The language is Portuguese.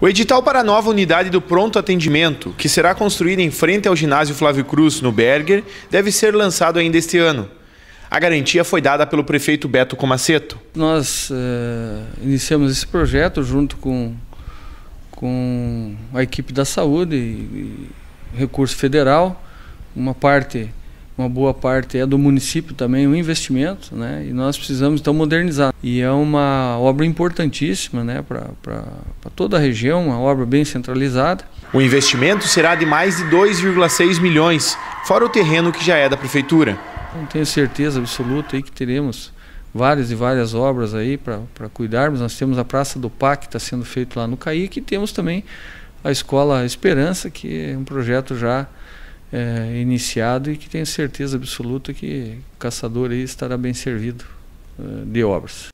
O edital para a nova unidade do pronto atendimento, que será construída em frente ao ginásio Flávio Cruz, no Berger, deve ser lançado ainda este ano. A garantia foi dada pelo prefeito Beto Comaceto. Nós uh, iniciamos esse projeto junto com, com a equipe da saúde e, e recurso federal, uma parte uma boa parte é do município também, o um investimento, né? E nós precisamos então modernizar. E é uma obra importantíssima, né, para toda a região, uma obra bem centralizada. O investimento será de mais de 2,6 milhões, fora o terreno que já é da prefeitura. Não tenho certeza absoluta aí que teremos várias e várias obras aí para cuidarmos. Nós temos a Praça do Pá, que está sendo feito lá no Caíque e temos também a Escola Esperança, que é um projeto já é, iniciado e que tenho certeza absoluta que o caçador aí estará bem servido é, de obras.